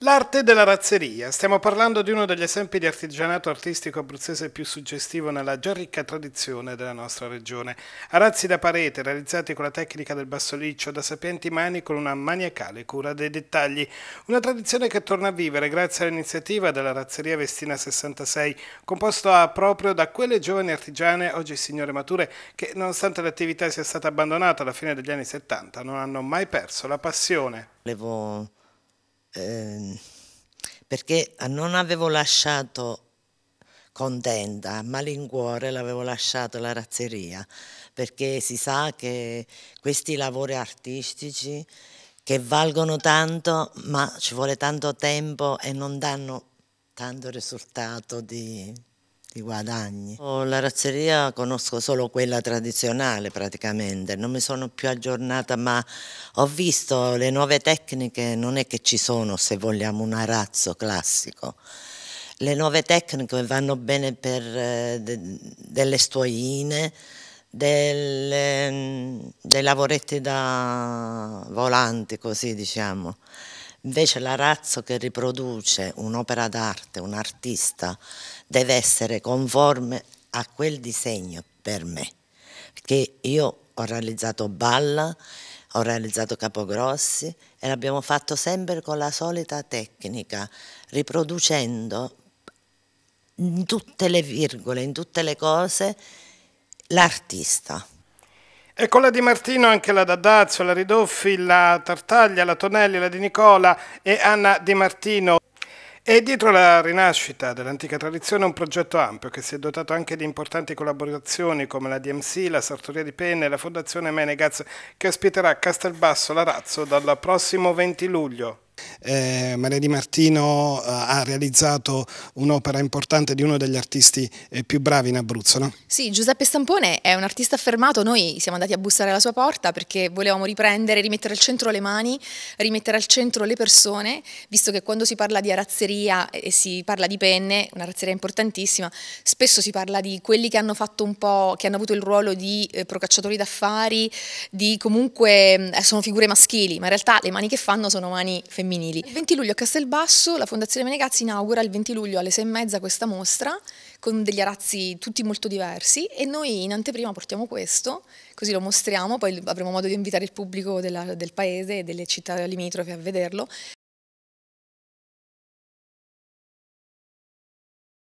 L'arte della razzeria. Stiamo parlando di uno degli esempi di artigianato artistico abruzzese più suggestivo nella già ricca tradizione della nostra regione. Arazzi da parete, realizzati con la tecnica del bassoliccio, da sapienti mani con una maniacale cura dei dettagli. Una tradizione che torna a vivere grazie all'iniziativa della razzeria Vestina 66, composta proprio da quelle giovani artigiane, oggi signore mature, che nonostante l'attività sia stata abbandonata alla fine degli anni 70, non hanno mai perso la passione. Volevo Ehm, perché non avevo lasciato contenta, a malincuore l'avevo lasciato la razzeria, perché si sa che questi lavori artistici che valgono tanto, ma ci vuole tanto tempo e non danno tanto risultato di i guadagni. La razzeria conosco solo quella tradizionale praticamente, non mi sono più aggiornata ma ho visto le nuove tecniche, non è che ci sono se vogliamo un arazzo classico. Le nuove tecniche vanno bene per eh, de, delle stuoine, delle, mm, dei lavoretti da volanti, così diciamo. Invece l'arazzo che riproduce un'opera d'arte, un artista, deve essere conforme a quel disegno per me. Perché io ho realizzato Balla, ho realizzato Capogrossi e l'abbiamo fatto sempre con la solita tecnica, riproducendo in tutte le virgole, in tutte le cose, l'artista. E con la Di Martino anche la Dadazio, la Ridoffi, la Tartaglia, la Tonelli, la Di Nicola e Anna Di Martino. E dietro la rinascita dell'antica tradizione un progetto ampio che si è dotato anche di importanti collaborazioni come la DMC, la Sartoria di Penne e la Fondazione Menegaz che ospiterà Castelbasso Larazzo dal prossimo 20 luglio. Eh, Maria Di Martino eh, ha realizzato un'opera importante di uno degli artisti eh, più bravi in Abruzzo, no? Sì, Giuseppe Stampone è un artista affermato, noi siamo andati a bussare alla sua porta perché volevamo riprendere, rimettere al centro le mani, rimettere al centro le persone, visto che quando si parla di arazzeria eh, e si parla di penne, una razzeria importantissima, spesso si parla di quelli che hanno fatto un po', che hanno avuto il ruolo di eh, procacciatori d'affari, di comunque mm, sono figure maschili, ma in realtà le mani che fanno sono mani femminili femminili. Il 20 luglio a Castelbasso la Fondazione Menegazzi inaugura il 20 luglio alle 6 e mezza questa mostra con degli arazzi tutti molto diversi e noi in anteprima portiamo questo, così lo mostriamo, poi avremo modo di invitare il pubblico della, del paese e delle città limitrofe a vederlo